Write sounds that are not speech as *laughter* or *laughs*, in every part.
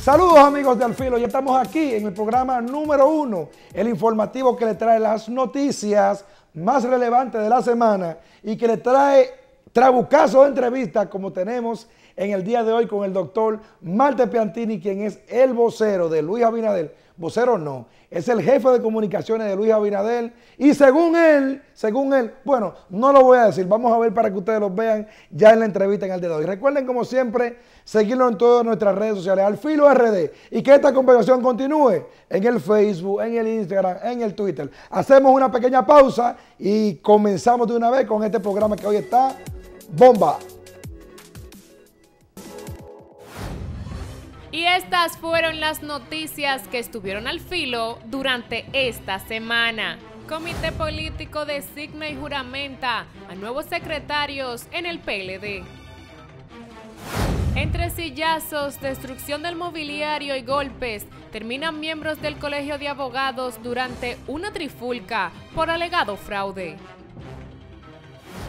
Saludos amigos de Alfilo, ya estamos aquí en el programa número uno, el informativo que le trae las noticias más relevantes de la semana y que le trae trabucazo de entrevistas como tenemos en el día de hoy con el doctor Marte Piantini, quien es el vocero de Luis Abinader. Vocero no, es el jefe de comunicaciones de Luis Abinader. Y según él, según él, bueno, no lo voy a decir, vamos a ver para que ustedes lo vean ya en la entrevista en el día de hoy. Recuerden, como siempre, seguirnos en todas nuestras redes sociales, al filo RD, y que esta conversación continúe en el Facebook, en el Instagram, en el Twitter. Hacemos una pequeña pausa y comenzamos de una vez con este programa que hoy está bomba. Y estas fueron las noticias que estuvieron al filo durante esta semana. Comité Político designa y juramenta a nuevos secretarios en el PLD. Entre sillazos, destrucción del mobiliario y golpes, terminan miembros del Colegio de Abogados durante una trifulca por alegado fraude.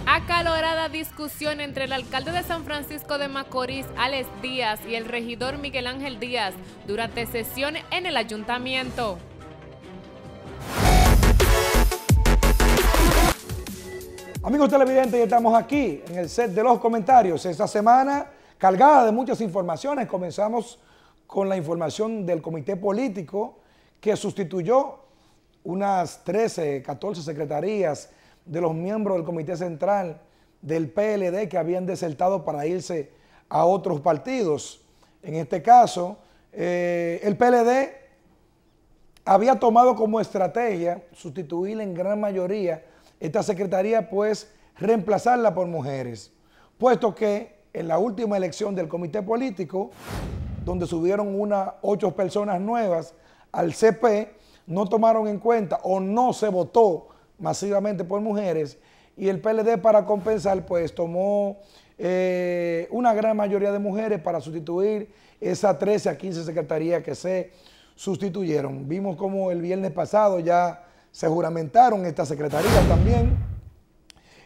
Acalorada discusión entre el alcalde de San Francisco de Macorís, Alex Díaz, y el regidor Miguel Ángel Díaz durante sesión en el ayuntamiento. Amigos televidentes, ya estamos aquí en el set de los comentarios. Esta semana cargada de muchas informaciones. Comenzamos con la información del comité político que sustituyó unas 13, 14 secretarías de los miembros del Comité Central del PLD que habían desertado para irse a otros partidos. En este caso, eh, el PLD había tomado como estrategia sustituir en gran mayoría esta secretaría, pues reemplazarla por mujeres, puesto que en la última elección del comité político, donde subieron unas ocho personas nuevas al CP, no tomaron en cuenta o no se votó masivamente por mujeres, y el PLD para compensar, pues tomó eh, una gran mayoría de mujeres para sustituir esas 13 a 15 secretarías que se sustituyeron. Vimos como el viernes pasado ya se juramentaron estas secretarías también.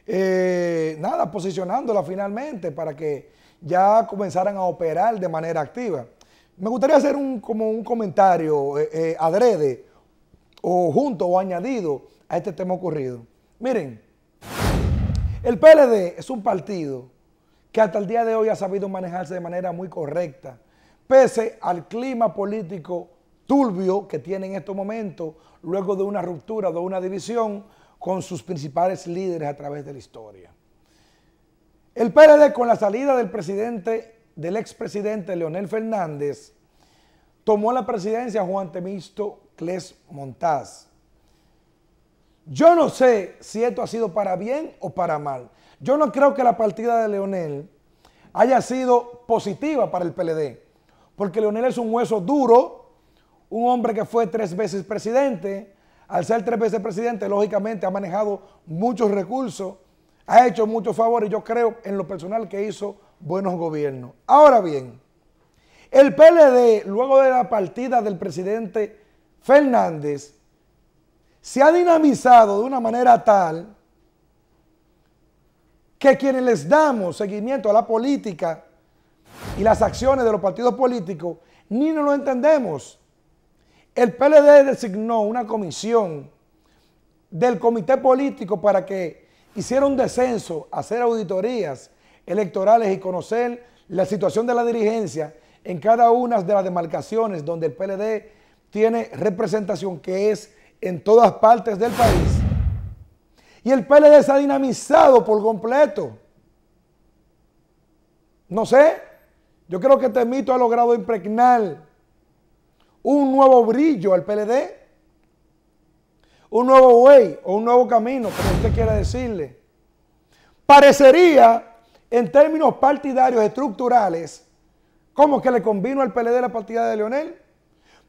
Eh, nada, posicionándola finalmente para que ya comenzaran a operar de manera activa. Me gustaría hacer un, como un comentario eh, adrede o junto o añadido a este tema ocurrido. Miren, el PLD es un partido que hasta el día de hoy ha sabido manejarse de manera muy correcta, pese al clima político turbio que tiene en estos momentos, luego de una ruptura, de una división con sus principales líderes a través de la historia. El PLD con la salida del presidente, del expresidente Leonel Fernández, tomó la presidencia Juan Temisto Cles Montaz, yo no sé si esto ha sido para bien o para mal. Yo no creo que la partida de Leonel haya sido positiva para el PLD, porque Leonel es un hueso duro, un hombre que fue tres veces presidente. Al ser tres veces presidente, lógicamente ha manejado muchos recursos, ha hecho muchos favores. Yo creo en lo personal que hizo buenos gobiernos. Ahora bien, el PLD, luego de la partida del presidente Fernández, se ha dinamizado de una manera tal que quienes les damos seguimiento a la política y las acciones de los partidos políticos ni nos lo entendemos. El PLD designó una comisión del comité político para que hiciera un descenso, hacer auditorías electorales y conocer la situación de la dirigencia en cada una de las demarcaciones donde el PLD tiene representación, que es en todas partes del país. Y el PLD se ha dinamizado por completo. No sé, yo creo que Temito este ha logrado impregnar un nuevo brillo al PLD, un nuevo way o un nuevo camino, como usted quiera decirle. Parecería, en términos partidarios estructurales, como que le convino al PLD la partida de Leonel.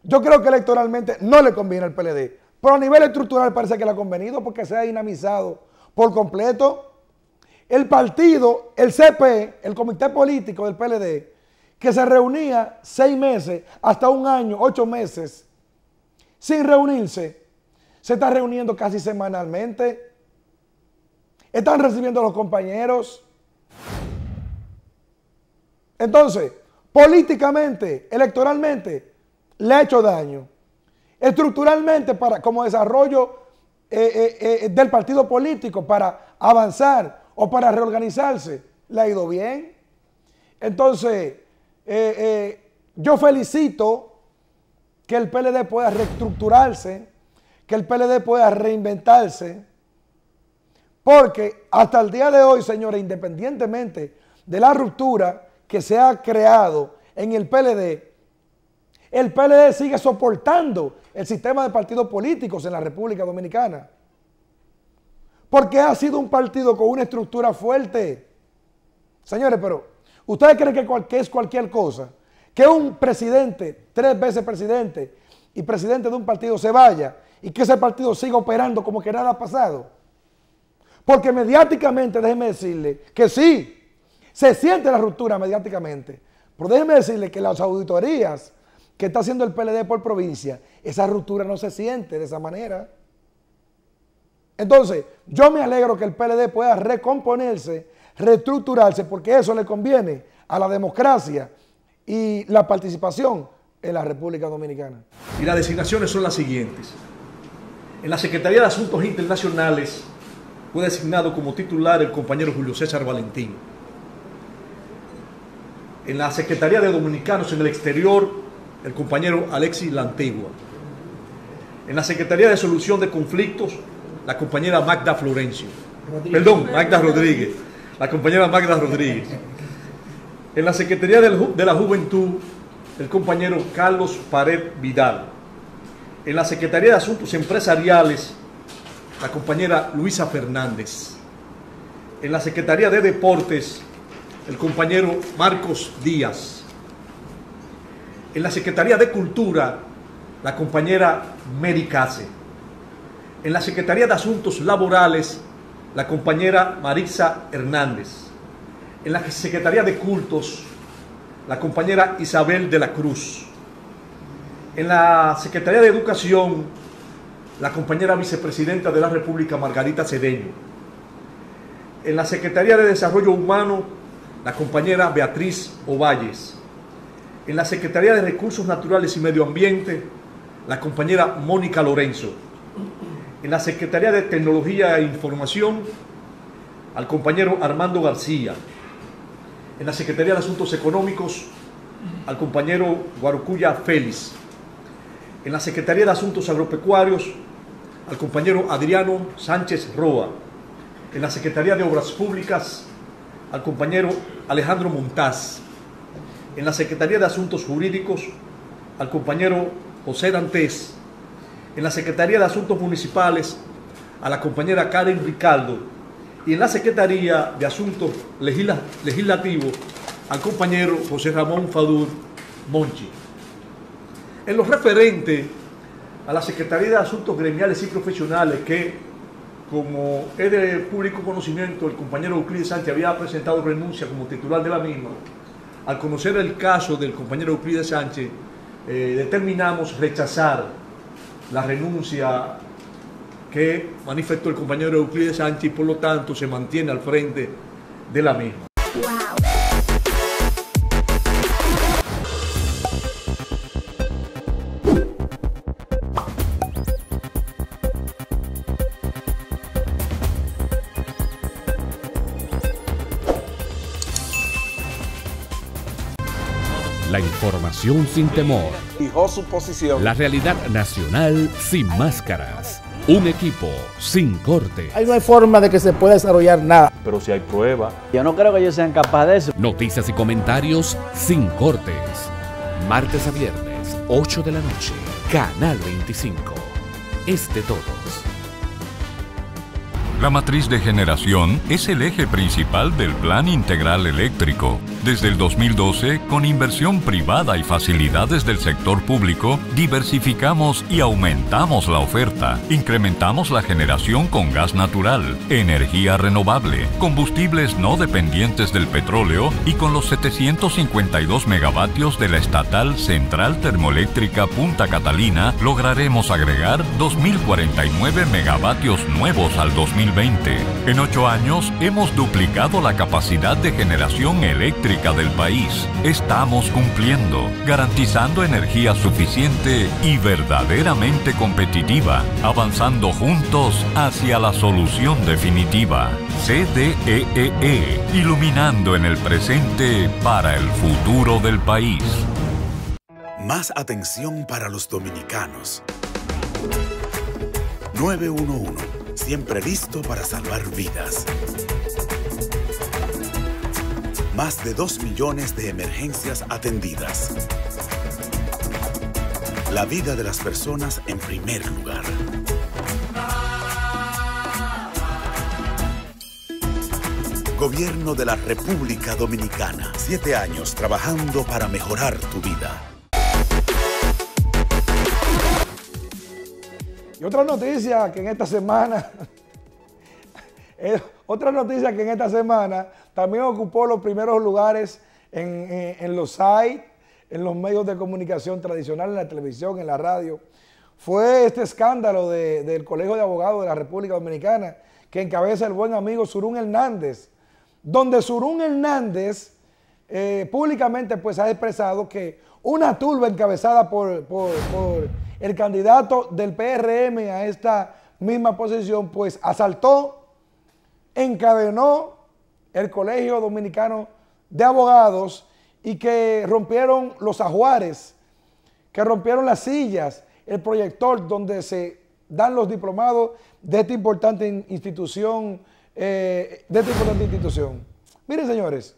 Yo creo que electoralmente no le conviene al PLD. Pero a nivel estructural parece que le ha convenido porque se ha dinamizado por completo. El partido, el CP, e, el Comité Político del PLD, que se reunía seis meses, hasta un año, ocho meses, sin reunirse, se está reuniendo casi semanalmente. Están recibiendo a los compañeros. Entonces, políticamente, electoralmente, le ha hecho daño estructuralmente para, como desarrollo eh, eh, eh, del partido político para avanzar o para reorganizarse, le ha ido bien. Entonces, yo felicito que el PLD pueda reestructurarse, que el PLD pueda reinventarse, porque hasta el día de hoy, señores, independientemente de la ruptura que se ha creado en el PLD, el PLD sigue soportando el sistema de partidos políticos en la República Dominicana. Porque ha sido un partido con una estructura fuerte. Señores, pero ¿ustedes creen que, es cualquier cosa? Que un presidente, tres veces presidente y presidente de un partido se vaya y que ese partido siga operando como que nada ha pasado. Porque mediáticamente, déjeme decirle que sí, se siente la ruptura mediáticamente. Pero déjenme decirle que las auditorías ¿Qué está haciendo el PLD por provincia, esa ruptura no se siente de esa manera. Entonces, yo me alegro que el PLD pueda recomponerse, reestructurarse, porque eso le conviene a la democracia y la participación en la República Dominicana. Y las designaciones son las siguientes. En la Secretaría de Asuntos Internacionales fue designado como titular el compañero Julio César Valentín. En la Secretaría de Dominicanos en el Exterior el compañero Alexis Lantigua. En la Secretaría de Solución de Conflictos, la compañera Magda Florencio. Perdón, Magda Rodríguez. La compañera Magda Rodríguez. En la Secretaría de la Juventud, el compañero Carlos Pared Vidal. En la Secretaría de Asuntos Empresariales, la compañera Luisa Fernández. En la Secretaría de Deportes, el compañero Marcos Díaz en la Secretaría de Cultura, la compañera Mary Case. En la Secretaría de Asuntos Laborales, la compañera Marisa Hernández. En la Secretaría de Cultos, la compañera Isabel de la Cruz. En la Secretaría de Educación, la compañera vicepresidenta de la República, Margarita Cedeño. En la Secretaría de Desarrollo Humano, la compañera Beatriz Ovalles en la Secretaría de Recursos Naturales y Medio Ambiente, la compañera Mónica Lorenzo. En la Secretaría de Tecnología e Información, al compañero Armando García. En la Secretaría de Asuntos Económicos, al compañero Guarucuya Félix. En la Secretaría de Asuntos Agropecuarios, al compañero Adriano Sánchez Roa. En la Secretaría de Obras Públicas, al compañero Alejandro Montaz en la Secretaría de Asuntos Jurídicos al compañero José Dantes, en la Secretaría de Asuntos Municipales a la compañera Karen Ricaldo y en la Secretaría de Asuntos Legislativos al compañero José Ramón Fadur Monchi. En lo referente a la Secretaría de Asuntos Gremiales y Profesionales que, como es de público conocimiento, el compañero Euclides Sánchez había presentado renuncia como titular de la misma, al conocer el caso del compañero Euclides Sánchez, eh, determinamos rechazar la renuncia que manifestó el compañero Euclides Sánchez y por lo tanto se mantiene al frente de la misma. Información sin temor. Fijó su posición. La realidad nacional sin máscaras. Un equipo sin corte. Ahí no hay forma de que se pueda desarrollar nada. Pero si hay prueba. Yo no creo que ellos sean capaces de eso. Noticias y comentarios sin cortes. Martes a viernes, 8 de la noche. Canal 25. Este todos. La matriz de generación es el eje principal del plan integral eléctrico desde el 2012, con inversión privada y facilidades del sector público, diversificamos y aumentamos la oferta. Incrementamos la generación con gas natural, energía renovable, combustibles no dependientes del petróleo y con los 752 megavatios de la estatal Central Termoeléctrica Punta Catalina lograremos agregar 2.049 megavatios nuevos al 2020. En ocho años hemos duplicado la capacidad de generación eléctrica del país. Estamos cumpliendo, garantizando energía suficiente y verdaderamente competitiva, avanzando juntos hacia la solución definitiva. CDEE, e e, iluminando en el presente para el futuro del país. Más atención para los dominicanos. 911, siempre listo para salvar vidas más de 2 millones de emergencias atendidas. La vida de las personas en primer lugar. Gobierno de la República Dominicana. Siete años trabajando para mejorar tu vida. Y otra noticia que en esta semana, *laughs* eh, otra noticia que en esta semana también ocupó los primeros lugares eh, en, los sites, en los medios de comunicación tradicionales, en la televisión, en la radio. Fue este escándalo del Colegio de Abogados de la República Dominicana que encabeza el buen amigo Surún Hernández, donde Surún Hernández eh, públicamente pues ha expresado que una turba encabezada por, por el candidato del PRM a esta misma posición, pues asaltó, encadenó el Colegio Dominicano de Abogados y que rompieron los ajuares, que rompieron las sillas, el proyector donde se dan los diplomados de esta importante institución, eh, de esta importante institución. Miren, señores,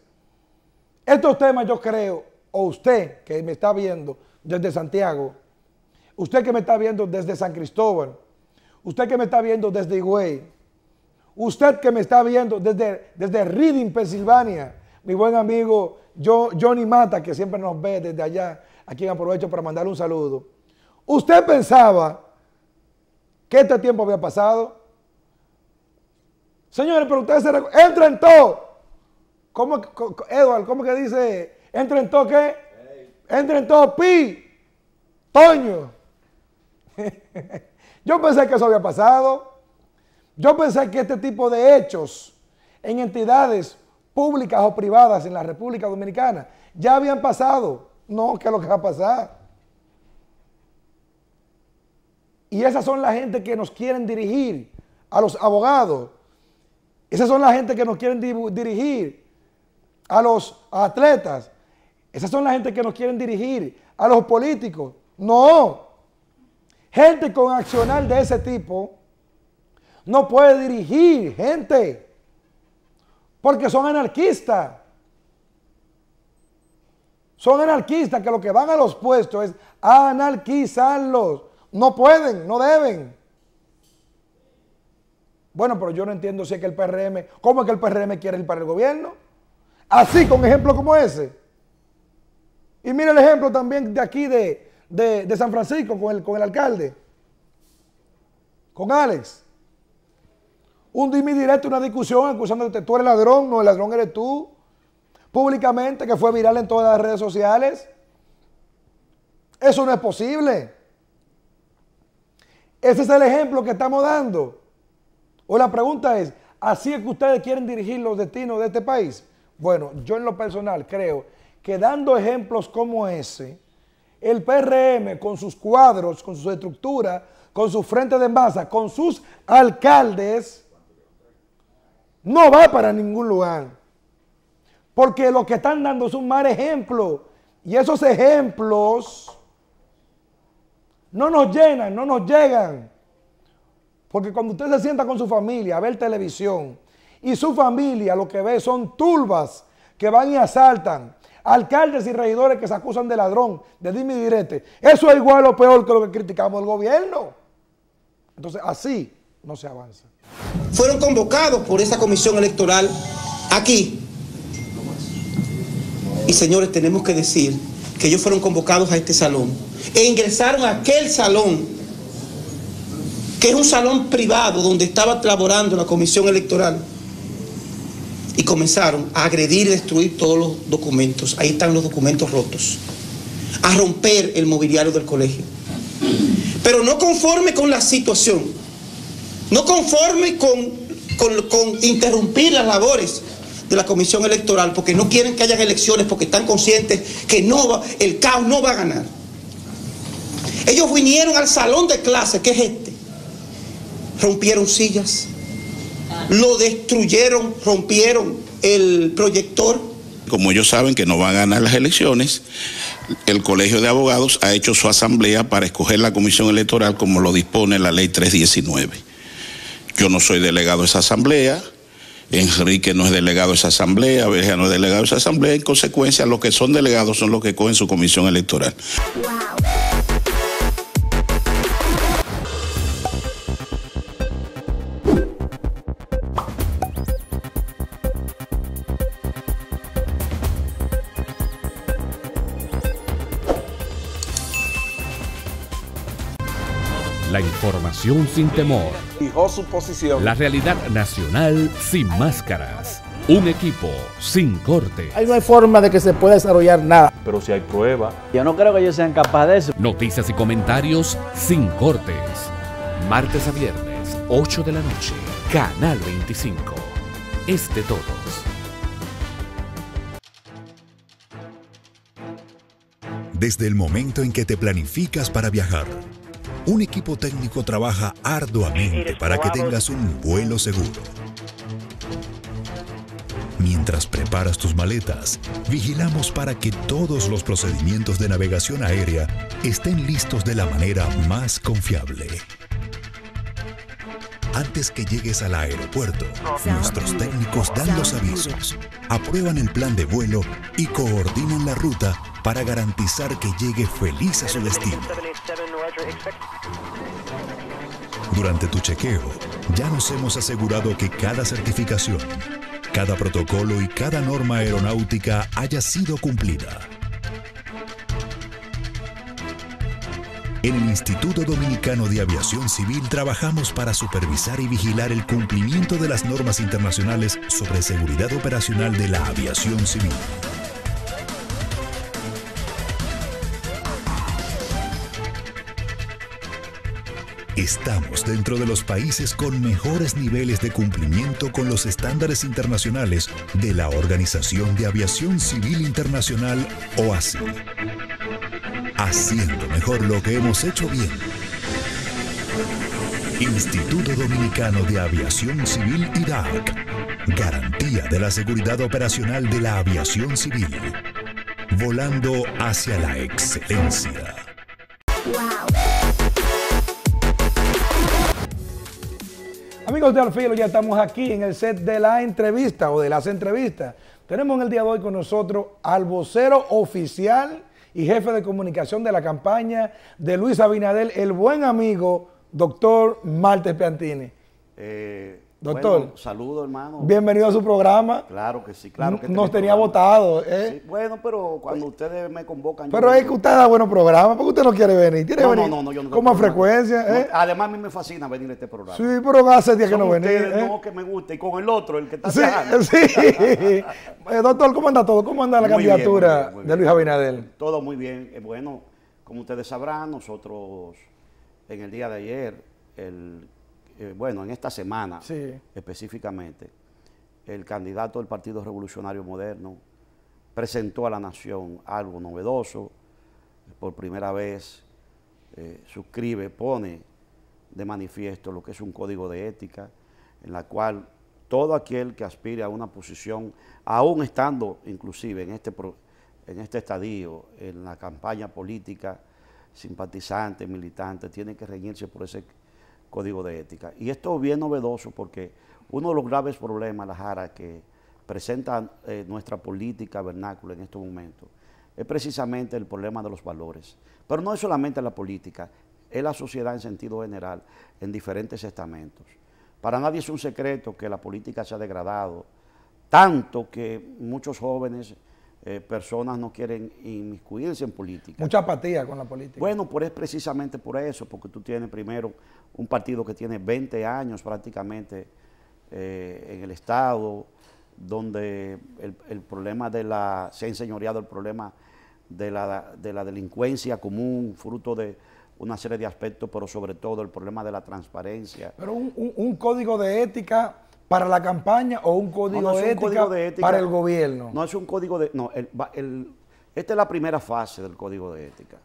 estos temas yo creo, o usted que me está viendo desde Santiago, usted que me está viendo desde San Cristóbal, usted que me está viendo desde Higüey, Usted que me está viendo desde, desde Reading, Pensilvania, mi buen amigo Johnny Mata, que siempre nos ve desde allá, a quien aprovecho para mandarle un saludo. Usted pensaba que este tiempo había pasado. Señores, pero ustedes se recuerdan. ¡Entra en todo! ¿Cómo, ¿cómo que dice? ¿Entra en todo qué? ¡Entra en todo, Pi! ¡Toño! *laughs* Yo pensé que eso había pasado. Yo pensé que este tipo de hechos en entidades públicas o privadas en la República Dominicana ya habían pasado. No, ¿qué es lo que va a pasar? Y esas son la gente que nos quieren dirigir, a los abogados. Esas son la gente que nos quieren dirigir, a los atletas. Esas son la gente que nos quieren dirigir, a los políticos. No. Gente con accionar de ese tipo no puede dirigir gente, porque son anarquistas. Son anarquistas que lo que van a los puestos es anarquizarlos. No pueden, no deben. Bueno, pero yo no entiendo si es que el PRM, ¿cómo es que el PRM quiere ir para el gobierno? Así, con ejemplos como ese. Y mira el ejemplo también de aquí de, San Francisco con el, con el alcalde, con Alex un dime directo, una discusión acusándote, tú eres ladrón, no, el ladrón eres tú. Públicamente, que fue viral en todas las redes sociales. Eso no es posible. Ese es el ejemplo que estamos dando. O la pregunta es, ¿así es que ustedes quieren dirigir los destinos de este país? Bueno, yo en lo personal creo que dando ejemplos como ese, el PRM con sus cuadros, con su estructura, con su frente de masa, con sus alcaldes, no va para ningún lugar. Porque lo que están dando es un mal ejemplo. Y esos ejemplos no nos llenan, no nos llegan. Porque cuando usted se sienta con su familia a ver televisión y su familia lo que ve son turbas que van y asaltan, alcaldes y regidores que se acusan de ladrón, de dime direte, eso es igual o peor que lo que criticamos el gobierno. Entonces así no se avanza fueron convocados por esa comisión electoral aquí. Y señores, tenemos que decir que ellos fueron convocados a este salón e ingresaron a aquel salón, que es un salón privado donde estaba laborando la comisión electoral, y comenzaron a agredir y destruir todos los documentos. Ahí están los documentos rotos. A romper el mobiliario del colegio. Pero no conforme con la situación, no conforme con, con, interrumpir las labores de la comisión electoral, porque no quieren que haya elecciones, porque están conscientes que no va, el caos no va a ganar. Ellos vinieron al salón de clase, que es este, rompieron sillas, lo destruyeron, rompieron el proyector. Como ellos saben que no van a ganar las elecciones, el Colegio de Abogados ha hecho su asamblea para escoger la comisión electoral como lo dispone la ley 319. Yo no soy delegado de esa asamblea, Enrique no es delegado de esa asamblea, Veja no es delegado de esa asamblea, en consecuencia los que son delegados son los que cogen su comisión electoral. Información sin temor. Fijó su posición. La realidad nacional sin máscaras. Un equipo sin corte. hay no hay forma de que se pueda desarrollar nada. Pero si hay prueba. Yo no creo que ellos sean capaces de eso. Noticias y comentarios sin cortes. Martes a viernes, 8 de la noche. Canal 25. Es de todos. Desde el momento en que te planificas para viajar un equipo técnico trabaja arduamente para que tengas un vuelo seguro. Mientras preparas tus maletas, vigilamos para que todos los procedimientos de navegación aérea estén listos de la manera más confiable. Antes que llegues al aeropuerto, nuestros técnicos dan los avisos, aprueban el plan de vuelo y coordinan la ruta para garantizar que llegue feliz a su destino. Durante tu chequeo, ya nos hemos asegurado que cada certificación, cada protocolo y cada norma aeronáutica haya sido cumplida. En el Instituto Dominicano de Aviación Civil trabajamos para supervisar y vigilar el cumplimiento de las normas internacionales sobre seguridad operacional de la aviación civil. Estamos dentro de los países con mejores niveles de cumplimiento con los estándares internacionales de la Organización de Aviación Civil Internacional, OASI. Haciendo mejor lo que hemos hecho bien. Instituto Dominicano de Aviación Civil IDAC. Garantía de la seguridad operacional de la aviación civil. Volando hacia la excelencia. Wow. Amigos de Alfilo, ya estamos aquí en el set de la entrevista o de las entrevistas. Tenemos en el día de hoy con nosotros al vocero oficial y jefe de comunicación de la campaña de Luis Abinadel, el buen amigo doctor Martes Piantini. Eh, Doctor. saludo, hermano. Bienvenido a su programa. Claro que sí, claro que Nos tenía votado. ¿eh? bueno, pero cuando ustedes me convocan. Pero es que usted da buenos programas, porque usted no quiere venir. Tiene no, no, no, frecuencia. ¿eh? además, a mí me fascina venir a este programa. Sí, pero hace días que no venía. ¿eh? No, que me guste Y con el otro, el que está. Sí, *laughs* *laughs* eh, doctor, ¿cómo anda todo? ¿Cómo anda la candidatura de Luis Abinadel? Todo muy bien. Bueno, como ustedes sabrán, nosotros en el día de ayer, el eh, bueno, en esta semana específicamente, el candidato del Partido Revolucionario Moderno presentó a la nación algo novedoso, por primera vez eh, suscribe, pone de manifiesto lo que es un código de ética, en la cual todo aquel que aspire a una posición, aún estando inclusive en este, en este estadio, en la campaña política, simpatizante, militante, tiene que reñirse por ese código de ética. Y esto es bien novedoso porque uno de los graves problemas, la Jara, que presenta eh, nuestra política vernácula en estos momentos, es precisamente el problema de los valores. Pero no es solamente la política, es la sociedad en sentido general, en diferentes estamentos. Para nadie es un secreto que la política se ha degradado, tanto que muchos jóvenes eh, personas no quieren inmiscuirse en política. Mucha apatía con la política. Bueno, pues es precisamente por eso, porque tú tienes primero un partido que tiene 20 años prácticamente eh, en el Estado, donde el, problema de la, se ha enseñoreado el problema de la, de la delincuencia común, fruto de una serie de aspectos, pero sobre todo el problema de la transparencia. Pero un código de ética para la campaña o un código, de, ética para el gobierno? No es un código de... No, el, esta es la primera fase del código de ética.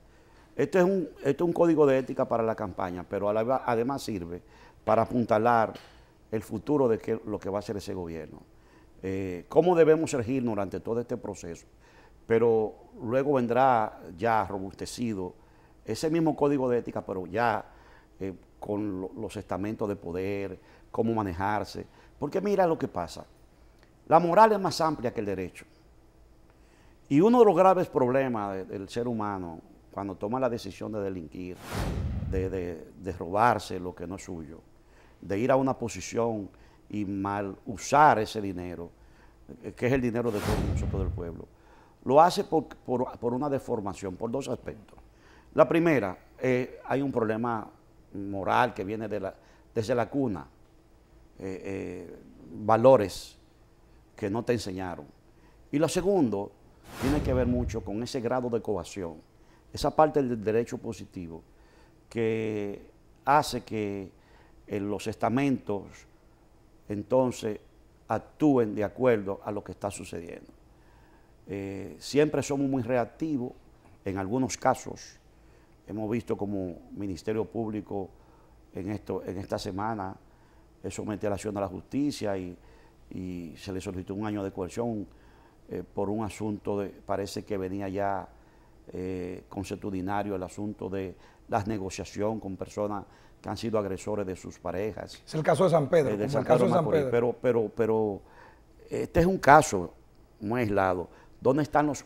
Este es, un, este un código de ética para la campaña, pero además sirve para apuntalar el futuro de lo que va a ser ese gobierno. Eh, ¿Cómo debemos elegir durante todo este proceso? Pero luego vendrá ya robustecido ese mismo código de ética, pero ya eh, con los estamentos de poder, cómo manejarse. Porque mira lo que pasa. La moral es más amplia que el derecho. Y uno de los graves problemas del ser humano cuando toma la decisión de delinquir, de, robarse lo que no es suyo, de ir a una posición y mal usar ese dinero, eh, que es el dinero de todos nosotros del pueblo, lo hace por, una deformación, por dos aspectos. La primera, eh, hay un problema moral que viene desde la cuna. Eh, eh, valores que no te enseñaron. Y lo segundo tiene que ver mucho con ese grado de coacción, esa parte del derecho positivo que hace que eh, los estamentos entonces actúen de acuerdo a lo que está sucediendo. siempre somos muy reactivos, en algunos casos hemos visto como Ministerio Público en, esto, en esta semana eso la acción de la justicia y, se le solicitó un año de coerción eh, por un asunto de, parece que venía ya eh, el asunto de las negociación con personas que han sido agresores de sus parejas. Es el caso de San eh, Pedro. Pero, pero, pero este es un caso muy aislado. ¿Dónde están los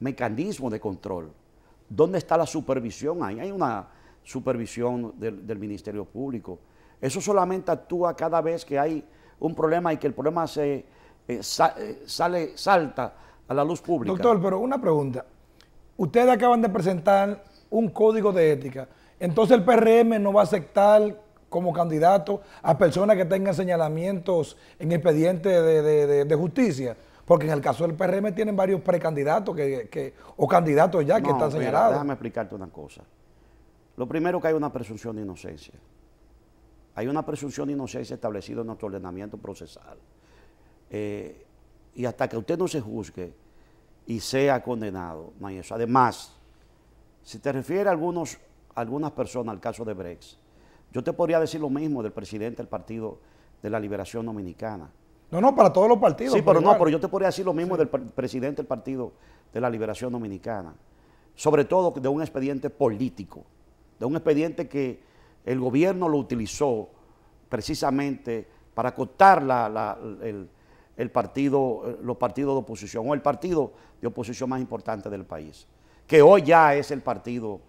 mecanismos de control? ¿Dónde está la supervisión? Ahí hay una supervisión del Ministerio Público eso solamente actúa cada vez que hay un problema y que el problema se eh, eh, sale, salta a la luz pública. Doctor, pero una pregunta. Ustedes acaban de presentar un código de ética. Entonces el PRM no va a aceptar como candidato a personas que tengan señalamientos en expediente de, justicia. Porque en el caso del PRM tienen varios precandidatos o candidatos ya que están señalados. déjame explicarte una cosa. Lo primero que hay una presunción de inocencia. Hay una presunción de inocencia establecida en nuestro ordenamiento procesal. Eh, y hasta que usted no se juzgue y sea condenado, no hay eso. Además, si te refiere a algunos, algunas personas al caso de Brex, yo te podría decir lo mismo del presidente del Partido de la Liberación Dominicana. No, no, para todos los partidos. Sí, pero no, pero yo te podría decir lo mismo del presidente del Partido de la Liberación Dominicana. Sobre todo de un expediente político, de un expediente que el gobierno lo utilizó precisamente para acotar la, el, partido, los partidos de oposición o el partido de oposición más importante del país, que hoy ya es el partido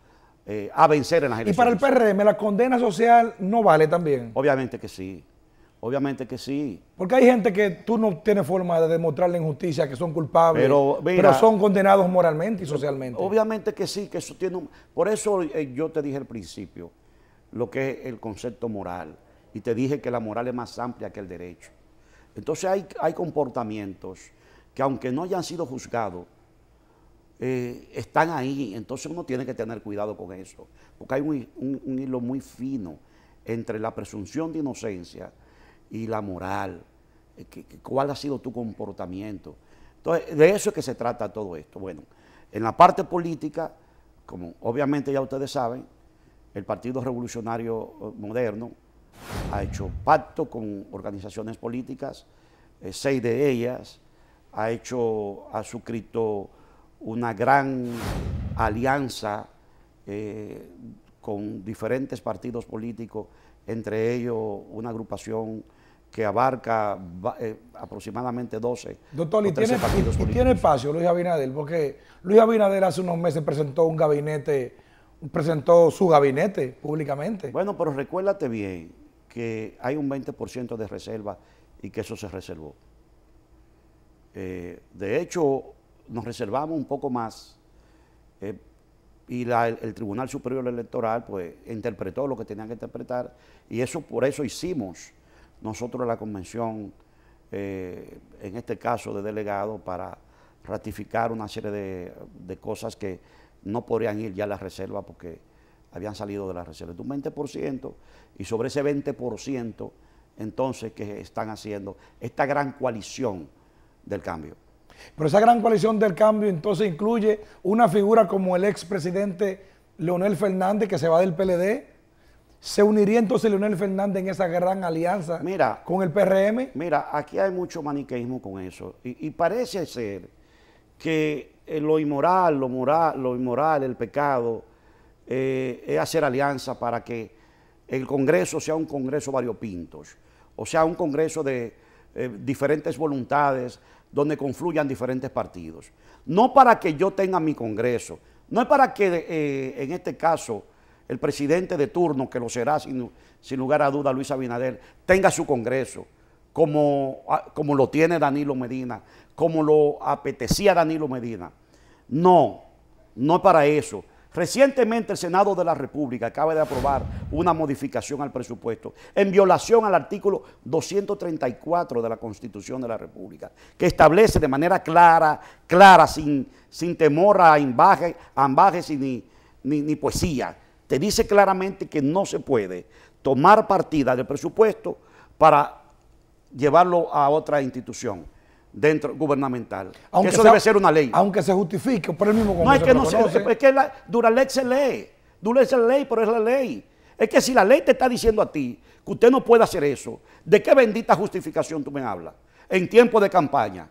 eh, a vencer en las elecciones. Y para el PRM, ¿la condena social no vale también? Obviamente que sí, obviamente que sí. Porque hay gente que tú no tienes forma de demostrar la injusticia, que son culpables, pero, son condenados moralmente y socialmente. Obviamente que sí, que eso tiene Por eso eh, yo te dije al principio, lo que es el concepto moral. Y te dije que la moral es más amplia que el derecho. Entonces hay, hay comportamientos que aunque no hayan sido juzgados, eh, están ahí. Entonces uno tiene que tener cuidado con eso, porque hay un, hilo muy fino entre la presunción de inocencia y la moral. Eh, ¿Cuál ha sido tu comportamiento? Entonces, de eso es que se trata todo esto. Bueno, en la parte política, como obviamente ya ustedes saben, el Partido Revolucionario eh, Moderno ha hecho pacto con organizaciones políticas, eh, seis de ellas, ha hecho, ha suscrito una gran alianza eh, con diferentes partidos políticos, entre ellos una agrupación que abarca aproximadamente 12 Doctor, partidos políticos. tiene espacio Luis Abinader, porque Luis Abinader hace unos meses presentó un gabinete presentó su gabinete públicamente. Bueno, pero recuérdate bien que hay un 20% de reserva y que eso se reservó. Eh, de hecho, nos reservamos un poco más eh, y el, Tribunal Superior Electoral pues interpretó lo que tenían que interpretar y eso por eso hicimos nosotros la convención, eh, en este caso de delegado, para ratificar una serie de cosas que no podrían ir ya a la reserva porque habían salido de la reserva. un 20% y sobre ese 20% entonces que están haciendo esta gran coalición del cambio. Pero esa gran coalición del cambio entonces incluye una figura como el expresidente Leonel Fernández que se va del PLD. ¿Se uniría entonces Leonel Fernández en esa gran alianza mira, con el PRM? Mira, aquí hay mucho maniqueísmo con eso. y parece ser que eh, lo inmoral, lo, moral, lo inmoral, el pecado, eh, es hacer alianza para que el Congreso sea un Congreso variopintos, o sea, un Congreso de eh, diferentes voluntades donde confluyan diferentes partidos. No para que yo tenga mi Congreso, no es para que en este caso el presidente de turno, que lo será sin, sin lugar a duda Luis Abinader, tenga su Congreso, como, ah, como lo tiene Danilo Medina, como lo apetecía Danilo Medina. No, no para eso. Recientemente el Senado de la República acaba de aprobar una modificación al presupuesto en violación al artículo 234 de la Constitución de la República, que establece de manera clara, clara, sin, sin temor a ambajes ni, ni poesía. Te dice claramente que no se puede tomar partida del presupuesto para llevarlo a otra institución dentro gubernamental. Eso debe ser una ley. Aunque se justifique por el mismo Congreso. No, es que no se, es que la, Duralex se lee. Duralex se lee, pero es la ley. Es que si la ley te está diciendo a ti que usted no puede hacer eso, ¿de qué bendita justificación tú me hablas? En tiempo de campaña.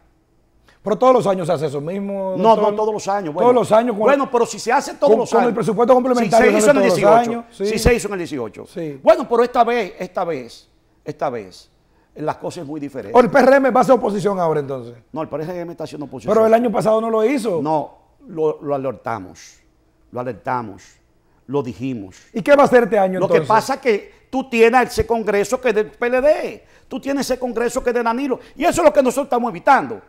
Pero todos los años se hace eso mismo. No, no, todos los años. todos los años. bueno, pero si se hace todos los años. Con el presupuesto complementario. Si se hizo en el 18. sí. Sí. Bueno, pero esta vez, esta vez, esta vez, las cosas es muy diferentes. ¿O el PRM va a ser oposición ahora entonces? No, el PRM está haciendo oposición. Pero el año pasado no lo hizo. No, lo, alertamos, lo alertamos, lo dijimos. ¿Y qué va a hacer este año lo entonces? Lo que pasa es que tú tienes ese congreso que es del PLD, tú tienes ese congreso que es de Danilo, y eso es lo que nosotros estamos evitando.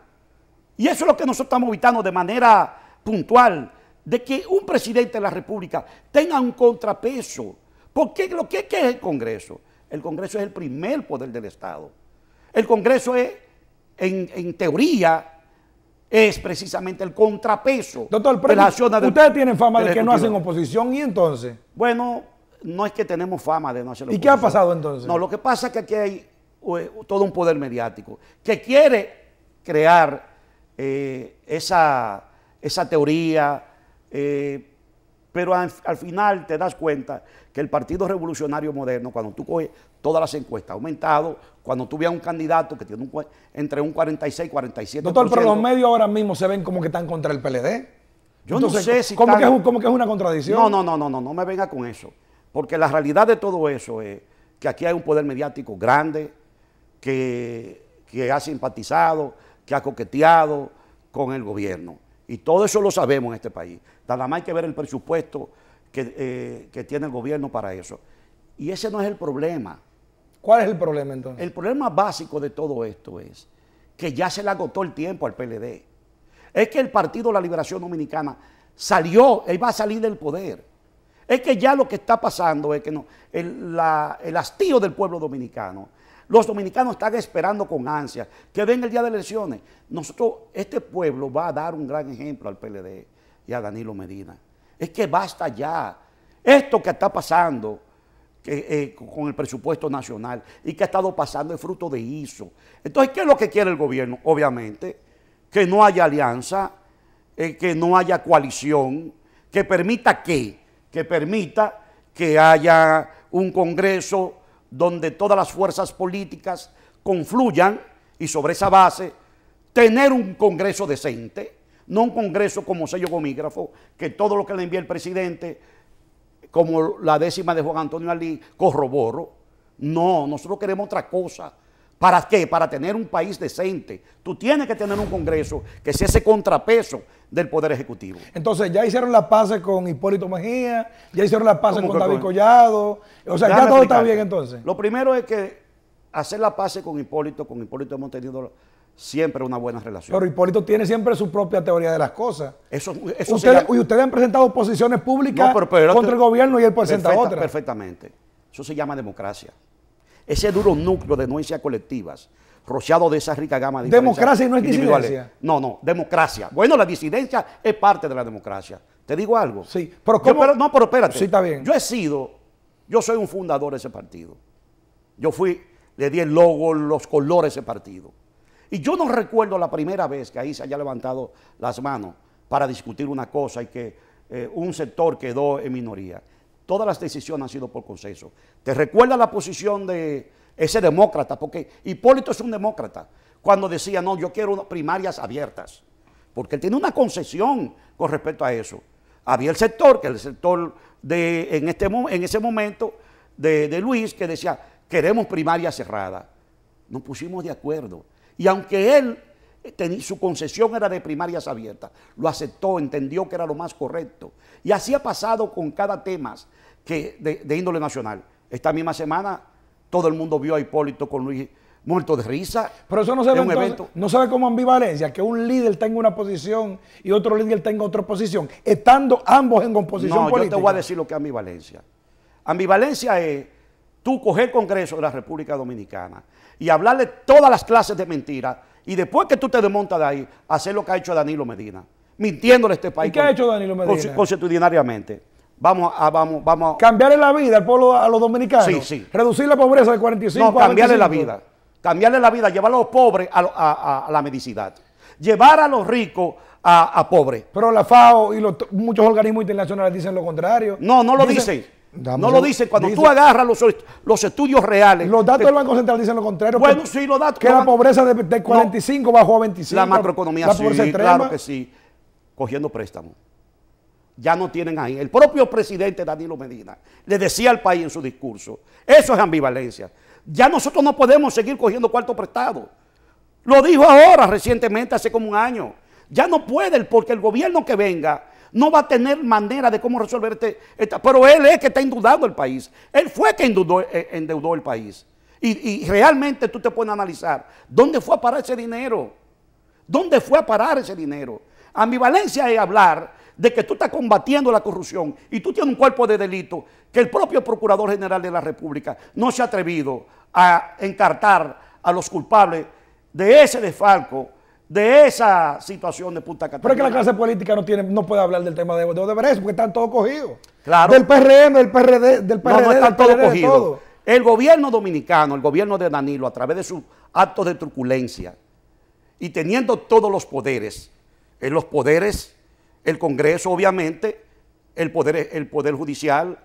Y eso es lo que nosotros estamos evitando de manera puntual, de que un presidente de la República tenga un contrapeso. ¿Por lo ¿Qué es el Congreso? El Congreso es el primer poder del Estado. El Congreso es, en, teoría, es precisamente el contrapeso Doctor, de Ustedes tienen fama de que no hacen oposición, ¿y entonces? Bueno, no es que tenemos fama de no hacer oposición. ¿Y qué ha pasado entonces? No, lo que pasa es que aquí hay eh, todo un poder mediático que quiere crear eh, esa, teoría, eh, pero al final te das cuenta que el Partido Revolucionario Moderno, cuando tú coges todas las encuestas, ha aumentado, cuando tú veas un candidato que tiene entre un 46 y 47%. Doctor, pero los medios ahora mismo se ven como que están contra el PLD. Yo no sé si... Como, que es, que es una contradicción? No, no, no, no, no, no me venga con eso. Porque la realidad de todo eso es que aquí hay un poder mediático grande que, que ha simpatizado, que ha coqueteado con el gobierno. Y todo eso lo sabemos en este país. Nada más hay que ver el presupuesto eh, que, tiene el gobierno para eso. Y ese no es el problema. ¿Cuál es el problema entonces? El problema básico de todo esto es que ya se le agotó el tiempo al PLD. Es que el Partido de la Liberación Dominicana salió, él va a salir del poder. Es que ya lo que está pasando es que no, el, hastío del pueblo dominicano, los dominicanos están esperando con ansia que venga el día de elecciones. Nosotros, este pueblo va a dar un gran ejemplo al PLD y a Danilo Medina. Es que basta ya. Esto que está pasando eh, con el presupuesto nacional y que ha estado pasando es fruto de ISO. Entonces, ¿qué es lo que quiere el gobierno? Obviamente, que no haya alianza, eh, que no haya coalición, que permita qué, que permita que haya un Congreso donde todas las fuerzas políticas confluyan y sobre esa base tener un Congreso decente no un Congreso como sello gomígrafo, que todo lo que le envía el presidente, como la décima de Juan Antonio Ali, corroboro. No, nosotros queremos otra cosa. ¿Para qué? Para tener un país decente. Tú tienes que tener un Congreso que sea ese contrapeso del Poder Ejecutivo. Entonces, ya hicieron la pase con Hipólito Mejía, ya hicieron la paz con David Collado. O sea, ya todo está bien entonces. Lo primero es que hacer la pase con Hipólito, con Hipólito hemos tenido siempre una buena relación. Pero Hipólito tiene siempre su propia teoría de las cosas. Eso, ustedes, han presentado posiciones públicas contra el gobierno y él presenta otras Perfectamente. Eso se llama democracia. Ese duro núcleo de denuncias colectivas, rociado de esa rica gama de Democracia y no es disidencia. No, no, democracia. Bueno, la disidencia es parte de la democracia. ¿Te digo algo? Sí, pero no, pero espérate. Sí, está Yo he sido, yo soy un fundador de ese partido. Yo fui, le di el logo, los colores de ese partido y yo no recuerdo la primera vez que ahí se haya levantado las manos para discutir una cosa y que eh, un sector quedó en minoría. Todas las decisiones han sido por consenso. ¿Te recuerda la posición de ese demócrata? Porque Hipólito es un demócrata. Cuando decía, no, yo quiero primarias abiertas. Porque él tiene una concesión con respecto a eso. Había el sector, que el sector de, en, este, en ese momento de, de Luis, que decía, queremos primarias cerradas. Nos pusimos de acuerdo. Y aunque él, su concesión era de primarias abiertas, lo aceptó, entendió que era lo más correcto. Y así ha pasado con cada tema que, de, índole nacional. Esta misma semana todo el mundo vio a Hipólito con Luis muerto de risa. Pero eso no se ve un evento. No se ve como ambivalencia, que un líder tenga una posición y otro líder tenga otra posición, estando ambos en composición no, Yo te voy a decir lo que es ambivalencia. Ambivalencia es tú coger el Congreso de la República Dominicana y hablarle todas las clases de mentiras. Y después que tú te desmontas de ahí, hacer lo que ha hecho Danilo Medina, mintiéndole a este país. ¿Y qué ha hecho Danilo Medina? Constitucionalmente. Vamos a, vamos, vamos Cambiarle la vida al pueblo, a los dominicanos. Sí, sí. Reducir la pobreza de 45 No, cambiarle la vida. Cambiarle la vida, llevar a los pobres a, la medicidad. Llevar a los ricos a, pobres. Pero la FAO y los, muchos organismos internacionales dicen lo contrario. No, no lo dicen no lo dicen. Cuando tú agarras los, los, estudios reales. Los datos del Banco Central dicen lo contrario. Bueno, sí, los datos. Que la pobreza de, 45 bajó a 25. La macroeconomía sí, claro que sí. Cogiendo préstamos. Ya no tienen ahí. El propio presidente Danilo Medina le decía al país en su discurso, eso es ambivalencia. Ya nosotros no podemos seguir cogiendo cuarto prestado. Lo dijo ahora recientemente, hace como un año. Ya no puede, porque el gobierno que venga no va a tener manera de cómo resolver este, pero él es que está endudando el país, él fue que endeudó, eh, eh, el país. Y, realmente tú te puedes analizar, ¿dónde fue a parar ese dinero? ¿Dónde fue a parar ese dinero? Ambivalencia es hablar de que tú estás combatiendo la corrupción y tú tienes un cuerpo de delito que el propio Procurador General de la República no se ha atrevido a encartar a los culpables de ese desfalco de esa situación de Punta Catalina. Pero es que la clase política no tiene, no puede hablar del tema de, de, porque están todos cogidos. Claro. Del PRM, del PRD, del PRD, no, están El gobierno dominicano, el gobierno de Danilo, a través de sus actos de truculencia y teniendo todos los poderes, en eh, los poderes, el Congreso, obviamente, el poder, el poder judicial,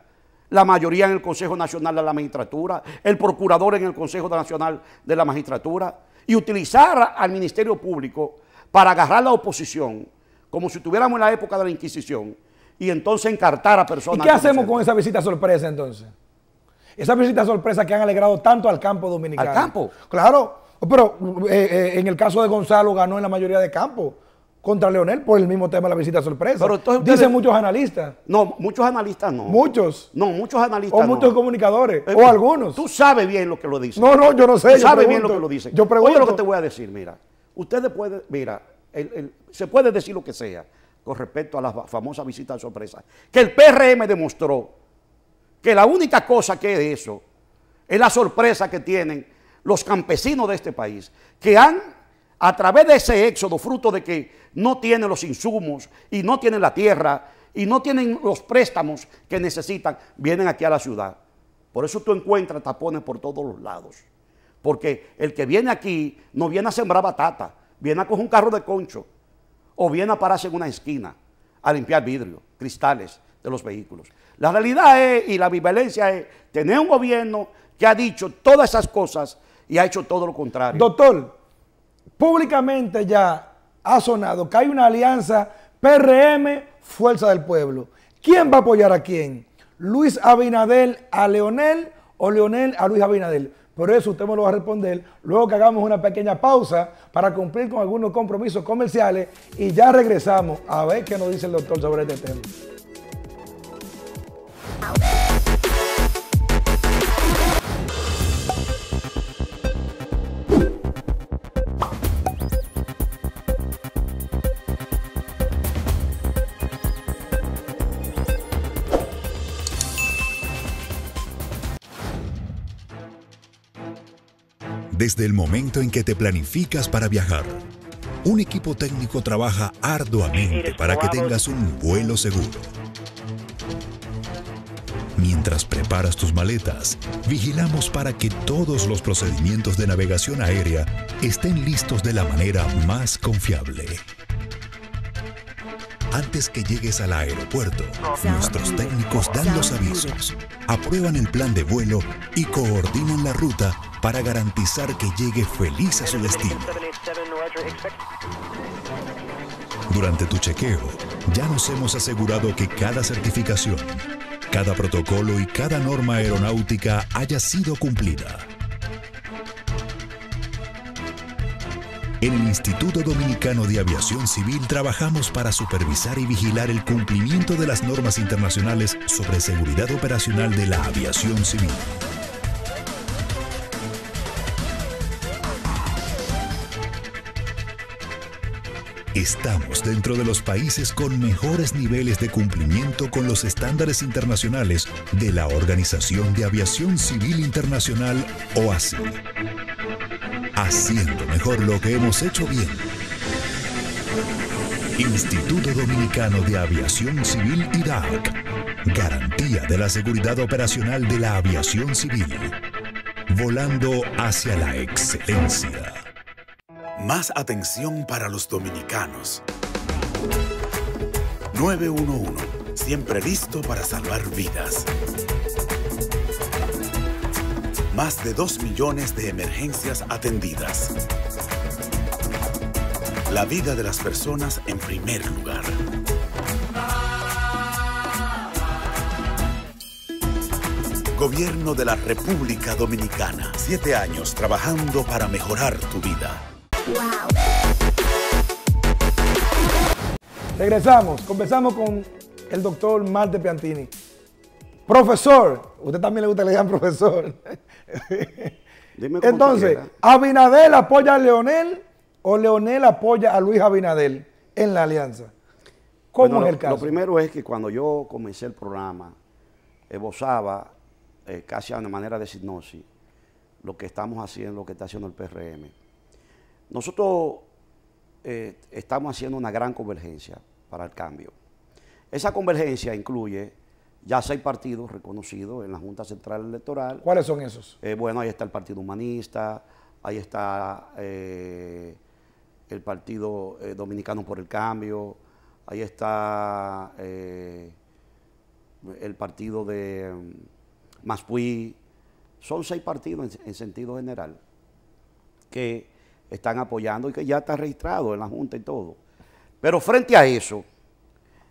la mayoría en el Consejo Nacional de la Magistratura, el procurador en el Consejo Nacional de la Magistratura, y utilizar al Ministerio Público para agarrar la oposición, como si estuviéramos en la época de la Inquisición, y entonces encartar a personas. ¿Y qué hacemos con esa visita sorpresa entonces? Esa visita sorpresa que han alegrado tanto al campo dominicano. ¿Al campo? Claro, pero eh, eh, en el caso de Gonzalo ganó en la mayoría de campos contra Leonel por el mismo tema de la visita sorpresa. Dicen muchos analistas. No, muchos analistas no. Muchos. No, muchos analistas. O muchos comunicadores. Eh, o algunos. Tú sabes bien lo que lo dicen. No, no, yo no sé. Tú sabes bien lo que lo dicen. Yo pregunto. Oye lo que te voy a decir, mira. Ustedes pueden, mira, se puede decir lo que sea con respecto a la famosa visita sorpresa. Que el PRM demostró que la única cosa que es eso es la sorpresa que tienen los campesinos de este país, que han a través de ese éxodo, fruto de que no tienen los insumos y no tienen la tierra y no tienen los préstamos que necesitan, vienen aquí a la ciudad. Por eso tú encuentras tapones por todos los lados. Porque el que viene aquí no viene a sembrar batata, viene a coger un carro de concho o viene a pararse en una esquina a limpiar vidrio, cristales de los vehículos. La realidad es, y la vivencia es, tener un gobierno que ha dicho todas esas cosas y ha hecho todo lo contrario. Doctor, públicamente ya ha sonado que hay una alianza PRM, Fuerza del Pueblo. ¿Quién va a apoyar a quién? ¿Luis Abinadel a Leonel o Leonel a Luis Abinadel? Por eso usted me lo va a responder luego que hagamos una pequeña pausa para cumplir con algunos compromisos comerciales y ya regresamos a ver qué nos dice el doctor sobre este tema. desde el momento en que te planificas para viajar. Un equipo técnico trabaja arduamente para que tengas un vuelo seguro. Mientras preparas tus maletas, vigilamos para que todos los procedimientos de navegación aérea estén listos de la manera más confiable. Antes que llegues al aeropuerto, nuestros técnicos dan los avisos, aprueban el plan de vuelo y coordinan la ruta para garantizar que llegue feliz a su destino. Durante tu chequeo, ya nos hemos asegurado que cada certificación, cada protocolo y cada norma aeronáutica haya sido cumplida. En el Instituto Dominicano de Aviación Civil trabajamos para supervisar y vigilar el cumplimiento de las normas internacionales sobre seguridad operacional de la aviación civil. Estamos dentro de los países con mejores niveles de cumplimiento con los estándares internacionales de la Organización de Aviación Civil Internacional, OASI. Haciendo mejor lo que hemos hecho bien. Instituto Dominicano de Aviación Civil IDAC. Garantía de la seguridad operacional de la aviación civil. Volando hacia la excelencia. Más atención para los dominicanos. 911, siempre listo para salvar vidas. Más de 2 millones de emergencias atendidas. La vida de las personas en primer lugar. Gobierno de la República Dominicana. Siete años trabajando para mejorar tu vida. Regresamos, conversamos con el doctor Marte Piantini. Profesor, usted también le gusta que le digan profesor. *laughs* Dime Entonces, ¿Abinadel apoya a Leonel o Leonel apoya a Luis Abinadel en la alianza? ¿Cómo es el caso? Lo primero es que cuando yo comencé el programa, esbozaba eh, casi casi una manera de sinopsis lo que estamos haciendo, lo que está haciendo el PRM. Nosotros eh, estamos haciendo una gran convergencia para el cambio. Esa convergencia incluye ya seis partidos reconocidos en la Junta Central Electoral. ¿Cuáles son esos? Eh, bueno, ahí está el Partido Humanista, ahí está eh, el Partido Dominicano por el Cambio, ahí está el partido de mm, más Maspuí. Son seis partidos en sentido general que están apoyando y que ya está registrado en la Junta y todo. Pero frente a eso,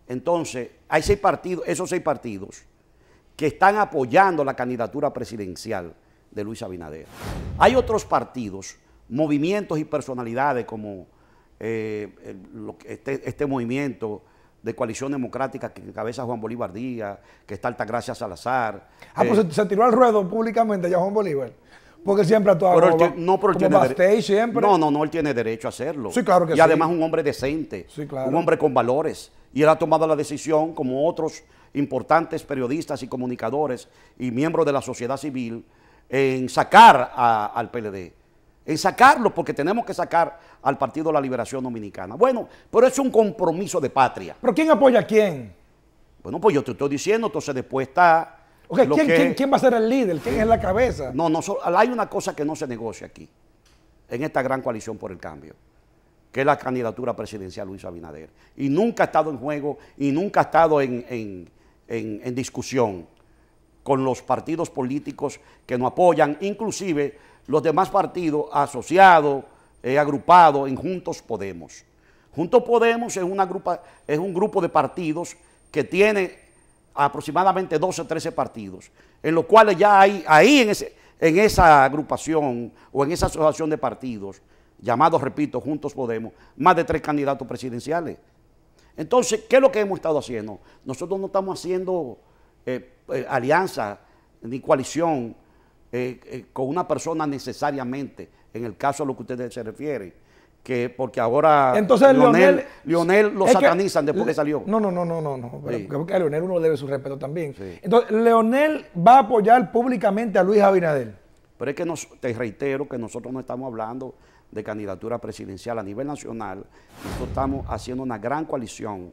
entonces, hay seis partidos, esos seis partidos, que están apoyando la candidatura presidencial de Luis Abinader. Hay otros partidos, movimientos y personalidades como eh, este, este, movimiento de coalición democrática que cabeza Juan Bolívar Díaz, que está Altagracia Salazar. Ah, pues eh, se tiró al ruedo públicamente ya Juan Bolívar. Porque siempre ha pero no, No, no, él tiene derecho a hacerlo. Sí, claro que sí. Y además un hombre decente, sí, claro. un hombre con valores. Y él ha tomado la decisión, como otros importantes periodistas y comunicadores y miembros de la sociedad civil, en sacar al PLD. En sacarlo, porque tenemos que sacar al Partido de la Liberación Dominicana. Bueno, pero es un compromiso de patria. ¿Pero quién apoya a quién? Bueno, pues yo te estoy diciendo, entonces después está ¿quién, va a ser el líder? ¿Quién es la cabeza? No, no, hay una cosa que no se negocia aquí, en esta gran coalición por el cambio, que es la candidatura presidencial Luis Abinader. Y nunca ha estado en juego y nunca ha estado en, discusión con los partidos políticos que nos apoyan, inclusive los demás partidos asociados, eh, agrupados en Juntos Podemos. Juntos Podemos es, una es un grupo de partidos que tiene aproximadamente 12 o 13 partidos, en los cuales ya hay ahí en, ese, en esa agrupación o en esa asociación de partidos, llamados, repito, Juntos Podemos, más de tres candidatos presidenciales. Entonces, ¿qué es lo que hemos estado haciendo? Nosotros no estamos haciendo eh, eh, alianza ni coalición eh, con una persona necesariamente, en el caso a lo que ustedes se refieren porque ahora Entonces, Lionel, Lionel lo satanizan después que salió. No, no, no, no, no, no. Porque a Lionel uno debe su respeto también. Entonces, Leonel va a apoyar públicamente a Luis Abinader. Pero es que te reitero que nosotros no estamos hablando de candidatura presidencial a nivel nacional. Nosotros estamos haciendo una gran coalición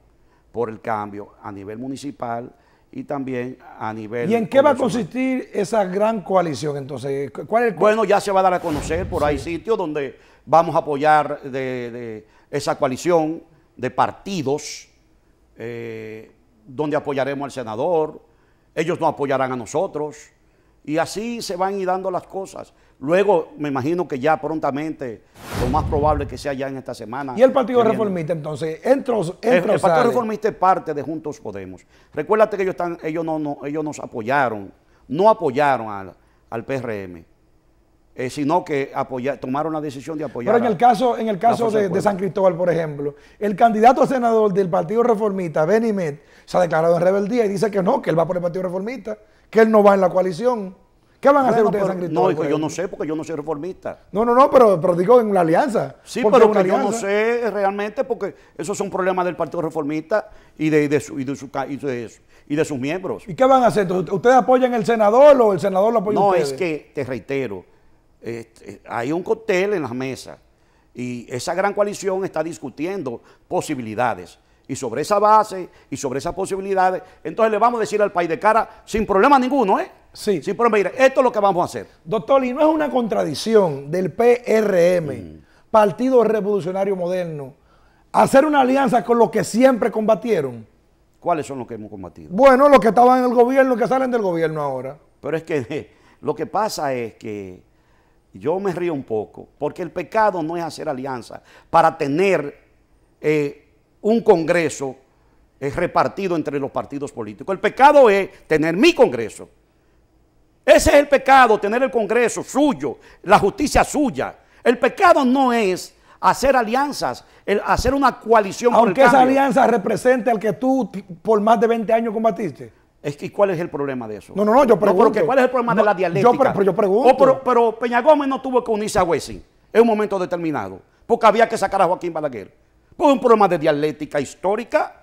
por el cambio a nivel municipal y también a nivel... ¿Y en qué va a consistir esa gran coalición entonces? ¿Cuál el... Bueno, ya se va a dar a conocer por ahí sitios donde vamos a apoyar de, esa coalición de partidos eh, donde apoyaremos al senador, ellos no apoyarán a nosotros, y así se van y dando las cosas. Luego, me imagino que ya prontamente, lo más probable que sea ya en esta semana. ¿Y el Partido Reformista entonces? entro el, Partido Reformista es parte de Juntos Podemos. Recuérdate que ellos, están, ellos, no, no ellos nos apoyaron, no apoyaron al, al PRM. Eh, sino que tomaron la decisión de apoyar. Pero en el caso, de, San Cristóbal, por ejemplo, el candidato a senador del Partido Reformista, Benny Met, se ha declarado en rebeldía y dice que no, que él va por el Partido Reformista, que él no va en la coalición. ¿Qué van a hacer ustedes San Cristóbal? No, yo no sé, porque yo no soy reformista. No, no, no, pero, digo en una alianza. Sí, pero yo no sé realmente, porque esos son problemas del Partido Reformista y de, sus miembros. ¿Y qué van a hacer? ¿Ustedes apoyan al senador o el senador lo apoya No, es que, te reitero, este, eh, hay un cóctel en la mesa y esa gran coalición está discutiendo posibilidades. Y sobre esa base y sobre esas posibilidades, entonces le vamos a decir al país de cara, sin problema ninguno, ¿eh? Sí. Sin problema, esto es lo que vamos a hacer. Doctor, y no es una contradicción del PRM, mm. Partido Revolucionario Moderno, hacer una alianza con los que siempre combatieron. ¿Cuáles son los que hemos combatido? Bueno, los que estaban en el gobierno, y que salen del gobierno ahora. Pero es que *laughs* lo que pasa es que yo me río un poco, porque el pecado no es hacer alianzas para tener eh, un Congreso repartido entre los partidos políticos. El pecado es tener mi Congreso. Ese es el pecado, tener el Congreso suyo, la justicia suya. El pecado no es hacer alianzas, hacer una coalición. Aunque esa alianza represente al que tú por más de 20 años combatiste. Es que, ¿Cuál es el problema de eso? No, no, no, yo pregunto. ¿Cuál es el problema de la dialéctica? Yo, pero, yo pregunto. pero, Peña Gómez no tuvo que unirse a Wessing en un momento determinado, porque había que sacar a Joaquín Balaguer. Pues un problema de dialéctica histórica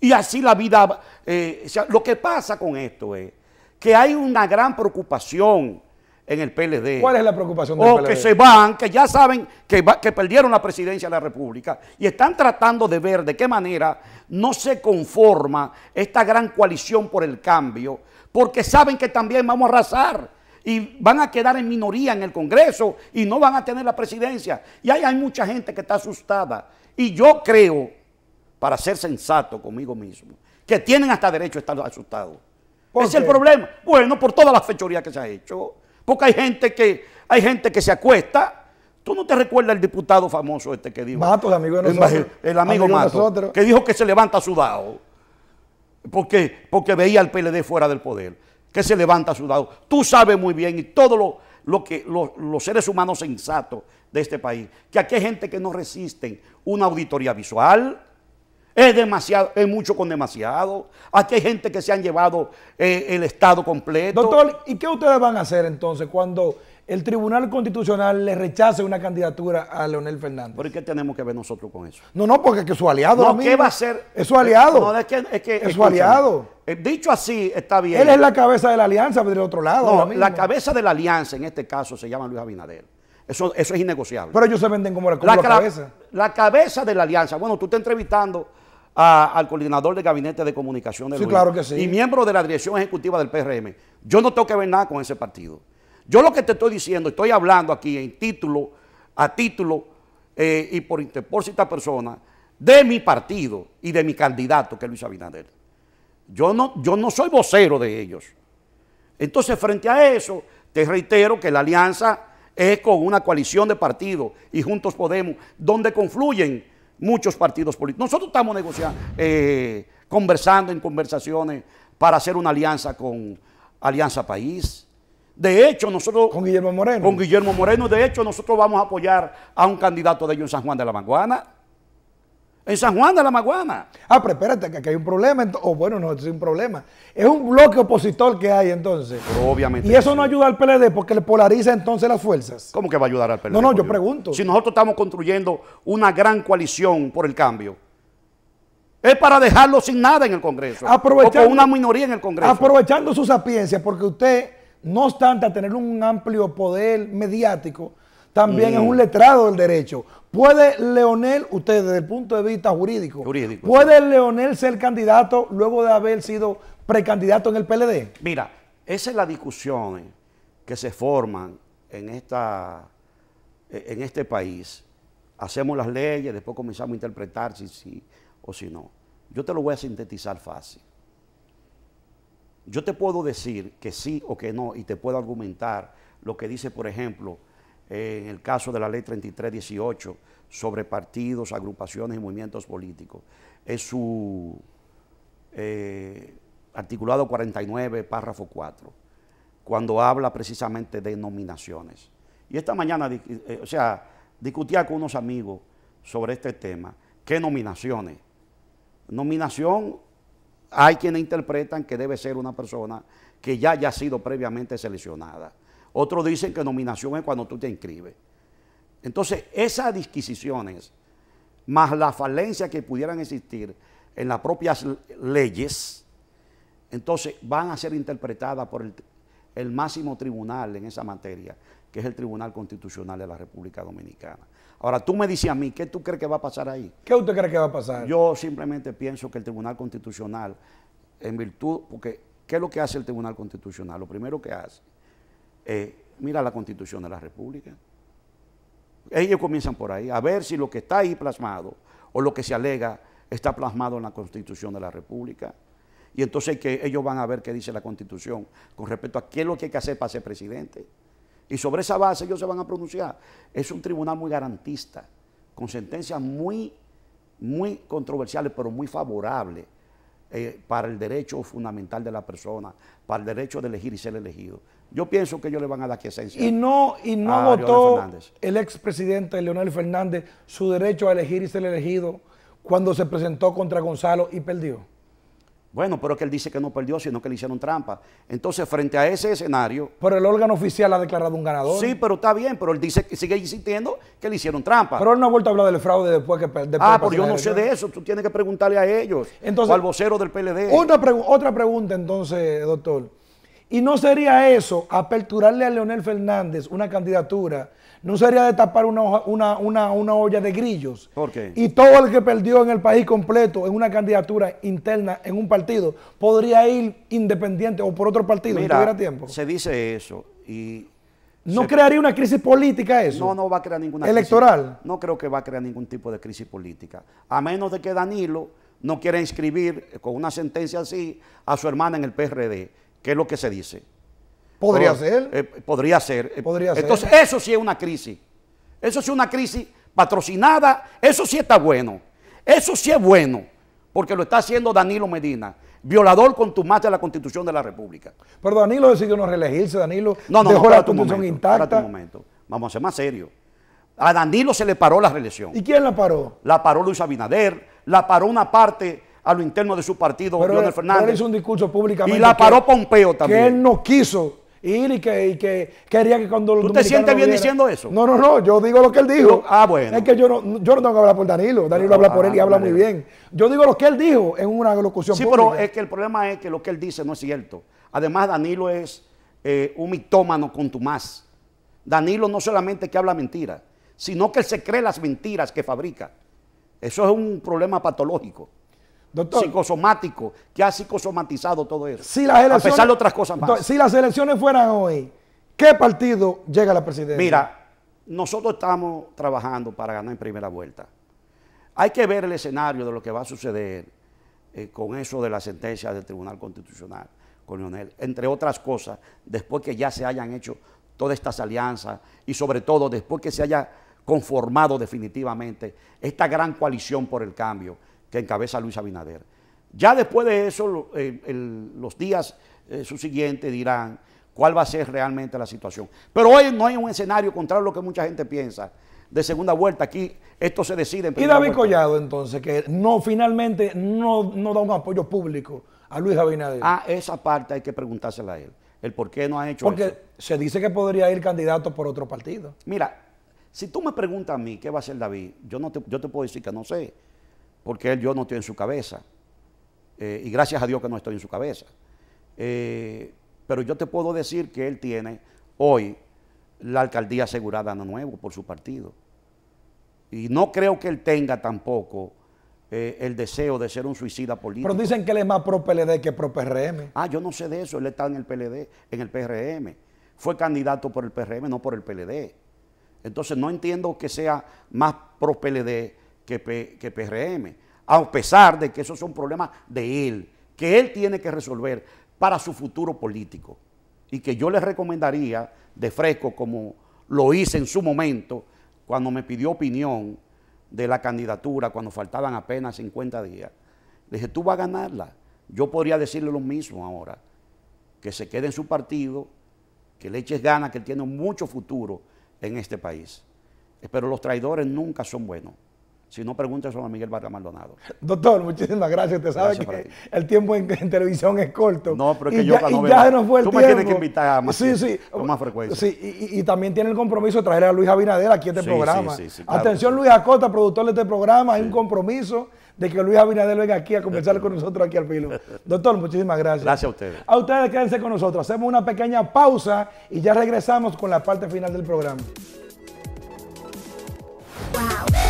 y así la vida... Eh, lo que pasa con esto es que hay una gran preocupación en el PLD. ¿Cuál es la preocupación del o que se van, que ya saben que, perdieron la presidencia de la República y están tratando de ver de qué manera no se conforma esta gran coalición por el cambio, porque saben que también vamos a arrasar y van a quedar en minoría en el Congreso y no van a tener la presidencia. Y ahí hay mucha gente que está asustada. Y yo creo, para ser sensato conmigo mismo, que tienen hasta derecho a estar asustados. ¿Por es el problema. Bueno, por todas las fechorías que se ha hecho porque hay gente que, hay gente que se acuesta. ¿Tú no te recuerdas el diputado famoso este que dijo? el amigo El, amigo, Mato, que dijo que se levanta sudado. Porque, porque veía al PLD fuera del poder. Que se levanta sudado. Tú sabes muy bien y todos lo, lo que, los seres humanos sensatos de este país, que aquí hay gente que no resisten una auditoría visual, es demasiado, es mucho con demasiado. Aquí hay gente que se han llevado eh, el Estado completo. Doctor, ¿y qué ustedes van a hacer entonces cuando el Tribunal Constitucional le rechace una candidatura a Leonel Fernández? ¿Por qué tenemos que ver nosotros con eso? No, no, porque es que su aliado. ¿qué va a ser? Es su aliado. es su aliado. Eh, dicho así, está bien. Él es la cabeza de la alianza pero del otro lado. la cabeza de la alianza en este caso se llama Luis Abinader. Eso, eso es innegociable. Pero ellos se venden como, la, la, cabeza. La cabeza de la alianza. Bueno, tú estás entrevistando al coordinador de Gabinete de Comunicación del y miembro de la dirección ejecutiva del PRM. Yo no tengo que ver nada con ese partido. Yo lo que te estoy diciendo, estoy hablando aquí en título, a título eh, y por interpósita persona, de mi partido y de mi candidato, que es Luis Abinader. Yo no, yo no soy vocero de ellos. Entonces, frente a eso, te reitero que la alianza es con una coalición de partidos y Juntos Podemos, donde confluyen muchos partidos políticos. Nosotros estamos negociando, eh, conversando en conversaciones para hacer una alianza con Alianza País. De hecho, nosotros... Con Guillermo Moreno. Con Guillermo Moreno. De hecho, nosotros vamos a apoyar a un candidato de ellos en San Juan de la Manguana. En San Juan de la Maguana. Ah, pero espérate, que aquí hay un problema. O bueno, no es un problema. Es un bloque opositor que hay entonces. Pero obviamente. Y eso no ayuda al PLD porque le polariza entonces las fuerzas. ¿Cómo que va a ayudar al PLD? No, no, yo, pregunto. Si nosotros estamos construyendo una gran coalición por el cambio. Es para dejarlo sin nada en el Congreso. Aprovechando, o con una minoría en el Congreso. Aprovechando su sapiencia, porque usted, no obstante a tener un amplio poder mediático, también mm. es un letrado del derecho. ¿Puede Leonel, usted desde el punto de vista jurídico, puede Leonel ser candidato luego de haber sido precandidato en el PLD? Mira, esa es la discusión que se forman en, esta, e, en este país. Hacemos las leyes, después comenzamos a interpretar si sí o si no. Yo te lo voy a sintetizar fácil. Yo te puedo decir que sí o que no y te puedo argumentar lo que dice, por ejemplo, en el caso de la ley 3318 sobre partidos, agrupaciones y movimientos políticos. Es su eh, articulado 49, párrafo 4, cuando habla precisamente de nominaciones. Y esta mañana, eh, o sea, discutía con unos amigos sobre este tema, ¿qué nominaciones? Nominación, hay quienes interpretan que debe ser una persona que ya haya sido previamente seleccionada otros dicen que nominación es cuando tú te inscribes. Entonces, esas disquisiciones, más la falencia que pudieran existir en las propias leyes, entonces van a ser interpretadas por el, máximo tribunal en esa materia, que es el Tribunal Constitucional de la República Dominicana. Ahora, tú me dices a mí, ¿qué tú crees que va a pasar ahí? ¿Qué usted cree que va a pasar? Yo simplemente pienso que el Tribunal Constitucional, en virtud, porque ¿qué es lo que hace el Tribunal Constitucional? Lo primero que hace eh, mira la constitución de la República. Ellos comienzan por ahí, a ver si lo que está ahí plasmado o lo que se alega está plasmado en la constitución de la República. Y entonces que ellos van a ver qué dice la constitución con respecto a qué es lo que hay que hacer para ser presidente. Y sobre esa base ellos se van a pronunciar. Es un tribunal muy garantista, con sentencias muy, muy controversiales, pero muy favorables eh, para el derecho fundamental de la persona, para el derecho de elegir y ser elegido. Yo pienso que ellos le van a dar quiesencia. Y no, y no votó el expresidente Leonel Fernández su derecho a elegir y ser elegido cuando se presentó contra Gonzalo y perdió. Bueno, pero es que él dice que no perdió, sino que le hicieron trampa. Entonces, frente a ese escenario. Pero el órgano oficial ha declarado un ganador. Sí, pero está bien, pero él dice que sigue insistiendo que le hicieron trampa. Pero él no ha vuelto a hablar del fraude después que. perdió. ah, pero yo no sé de eso. Tú tienes que preguntarle a ellos. Entonces, o al vocero del PLD. otra pregunta, entonces, doctor. Y no sería eso, aperturarle a Leonel Fernández una candidatura, no sería destapar una, una, olla de grillos. ¿Por qué? Y todo el que perdió en el país completo en una candidatura interna en un partido podría ir independiente o por otro partido si tuviera tiempo. Se dice eso y. ¿No crearía una crisis política eso? No, no va a crear ninguna crisis. ¿Electoral? No creo que va a crear ningún tipo de crisis política. A menos de que Danilo no quiera inscribir con una sentencia así a su hermana en el PRD ¿Qué es lo que se dice. Podría eh, ser. podría ser. Podría Entonces, eso sí es una crisis. Eso sí es una crisis patrocinada. Eso sí está bueno. Eso sí es bueno. Porque lo está haciendo Danilo Medina violador con contumaz de la Constitución de la República. Pero Danilo decidió no reelegirse, Danilo no, no, dejó la Constitución intacta. Un momento. Vamos a ser más serios. A Danilo se le paró la reelección. ¿Y quién la paró? La paró Luis Abinader, la paró una parte a lo interno de su partido, pero eh, Fernández. él hizo un discurso públicamente. Y la paró Pompeo también. Que él no quiso ir y que, que quería que cuando... ¿Tú te sientes bien diciendo eso? No, no, no, yo digo lo que él dijo. ah, bueno. Es que yo no, tengo que hablar por Danilo, Danilo habla por él y ah, habla muy bien. Yo digo lo que él dijo en una locución sí, pública. Sí, pero es que el problema es que lo que él dice no es cierto. Además, Danilo es eh, un mitómano con contumaz. Danilo no solamente que habla mentiras, sino que él se cree las mentiras que fabrica. Eso es un problema patológico psicosomático, que ha psicosomatizado todo eso. Si las a pesar de otras cosas más. si las elecciones fueran hoy, ¿qué partido llega a la presidencia? Mira, nosotros estamos trabajando para ganar en primera vuelta. Hay que ver el escenario de lo que va a suceder eh, con eso de la sentencia del Tribunal Constitucional con Leonel, entre otras cosas, después que ya se hayan hecho todas estas alianzas y sobre todo después que se haya conformado definitivamente esta gran coalición por el cambio que encabeza Luis Abinader. Ya después de eso, eh, los días eh, subsiguientes dirán cuál va a ser realmente la situación. Pero hoy no hay un escenario contrario a lo que mucha gente piensa de segunda vuelta. Aquí esto se decide. En y David Collado, entonces, que no finalmente no, no da un apoyo público a Luis Abinader. Ah, esa parte hay que preguntársela a él. El por qué no ha hecho Porque se dice que podría ir candidato por otro partido. Mira, si tú me preguntas a mí qué va a hacer David, yo, no yo te puedo decir que no sé porque él, yo no estoy en su cabeza. Eh, y gracias a Dios que no estoy en su cabeza. Eh, pero yo te puedo decir que él tiene hoy la alcaldía asegurada de nuevo por su partido. Y no creo que él tenga tampoco eh, el deseo de ser un suicida político. Pero dicen que él es más pro PLD que pro PRM. Ah, yo no sé de eso, él está en el PLD, en el PRM. Fue candidato por el PRM, no por el PLD. Entonces no entiendo que sea más pro PLD que, PRM, a pesar de que esos son problemas de él, que él tiene que resolver para su futuro político. Y que yo le recomendaría de fresco, como lo hice en su momento, cuando me pidió opinión de la candidatura, cuando faltaban apenas 50 días. Le dije, tú vas a ganarla. Yo podría decirle lo mismo ahora, que se quede en su partido, que le eches ganas, que tiene mucho futuro en este país. Pero los traidores nunca son buenos. Si no, pregúntese a Miguel Barra Maldonado. Doctor, muchísimas gracias. Usted sabe que el tiempo en, televisión es corto. No, pero es que y yo ya, y fue Tú me tienes que invitar más, sí, sí. más frecuencia. Sí, y, también tiene el compromiso de traer a Luis Abinader aquí a este sí, programa. Sí, Atención, Luis Acosta, productor de este programa. Hay un compromiso de que Luis Abinader venga aquí a conversar con nosotros aquí al filo. *laughs* Doctor, muchísimas gracias. Gracias a ustedes. A ustedes quédense con nosotros. Hacemos una pequeña pausa y ya regresamos con la parte final del programa. Wow.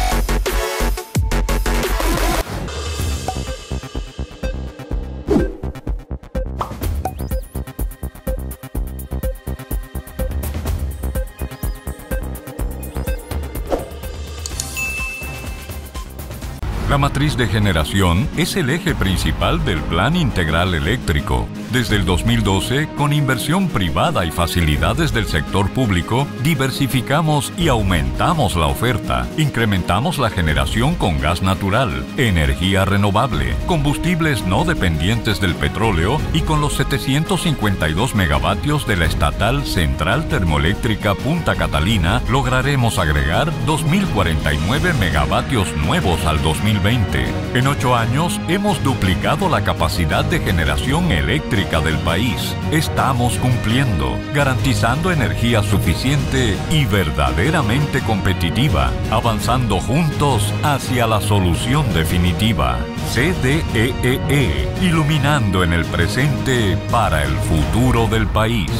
La matriz de generación es el eje principal del Plan Integral Eléctrico desde el 2012, con inversión privada y facilidades del sector público, diversificamos y aumentamos la oferta. Incrementamos la generación con gas natural, energía renovable, combustibles no dependientes del petróleo y con los 752 megavatios de la estatal Central Termoeléctrica Punta Catalina lograremos agregar 2.049 megavatios nuevos al 2020. En ocho años hemos duplicado la capacidad de generación eléctrica del país. Estamos cumpliendo, garantizando energía suficiente y verdaderamente competitiva, avanzando juntos hacia la solución definitiva. CDEE, e e, iluminando en el presente para el futuro del país.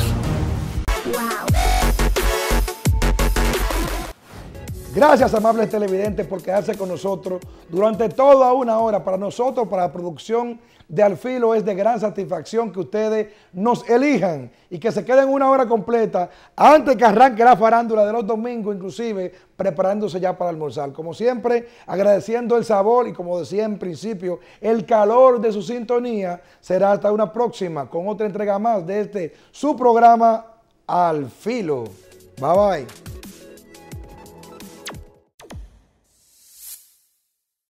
Gracias, amables televidentes, por quedarse con nosotros durante toda una hora para nosotros, para la producción de Al es de gran satisfacción que ustedes nos elijan y que se queden una hora completa antes que arranque la farándula de los domingos, inclusive preparándose ya para almorzar. Como siempre, agradeciendo el sabor y como decía en principio, el calor de su sintonía será hasta una próxima con otra entrega más de este su programa Al Filo. Bye bye.